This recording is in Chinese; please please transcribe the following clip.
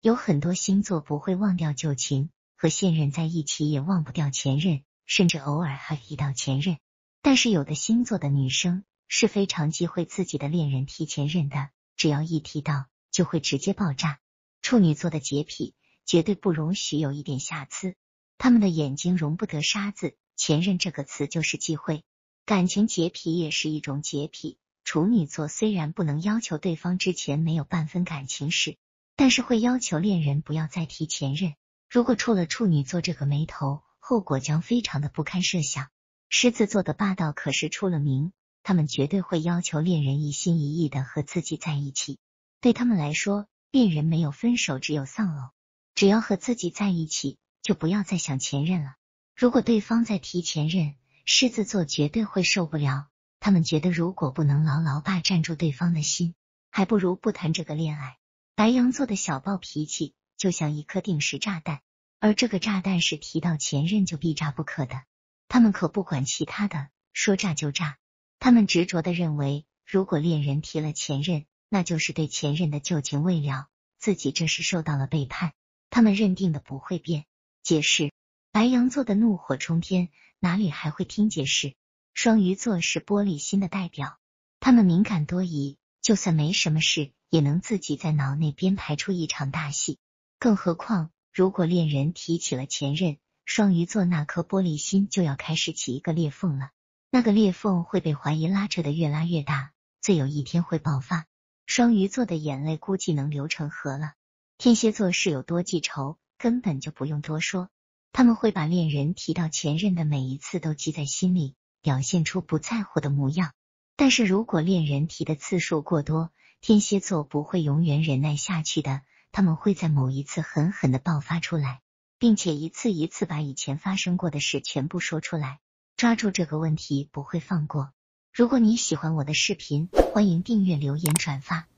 有很多星座不会忘掉旧情，和现任在一起也忘不掉前任，甚至偶尔还提到前任。但是有的星座的女生是非常忌讳自己的恋人提前任的，只要一提到就会直接爆炸。处女座的洁癖绝对不容许有一点瑕疵，他们的眼睛容不得沙子，前任这个词就是忌讳。感情洁癖也是一种洁癖，处女座虽然不能要求对方之前没有半分感情史。但是会要求恋人不要再提前任，如果触了处女座这个眉头，后果将非常的不堪设想。狮子座的霸道可是出了名，他们绝对会要求恋人一心一意的和自己在一起。对他们来说，恋人没有分手，只有丧偶。只要和自己在一起，就不要再想前任了。如果对方再提前任，狮子座绝对会受不了。他们觉得，如果不能牢牢霸占住对方的心，还不如不谈这个恋爱。白羊座的小暴脾气就像一颗定时炸弹，而这个炸弹是提到前任就必炸不可的。他们可不管其他的，说炸就炸。他们执着的认为，如果恋人提了前任，那就是对前任的旧情未了，自己这是受到了背叛。他们认定的不会变，解释。白羊座的怒火冲天，哪里还会听解释？双鱼座是玻璃心的代表，他们敏感多疑，就算没什么事。也能自己在脑内编排出一场大戏，更何况如果恋人提起了前任，双鱼座那颗玻璃心就要开始起一个裂缝了。那个裂缝会被怀疑拉扯的越拉越大，最有一天会爆发。双鱼座的眼泪估计能流成河了。天蝎座是有多记仇，根本就不用多说，他们会把恋人提到前任的每一次都记在心里，表现出不在乎的模样。但是如果恋人提的次数过多，天蝎座不会永远忍耐下去的，他们会在某一次狠狠的爆发出来，并且一次一次把以前发生过的事全部说出来，抓住这个问题不会放过。如果你喜欢我的视频，欢迎订阅、留言、转发。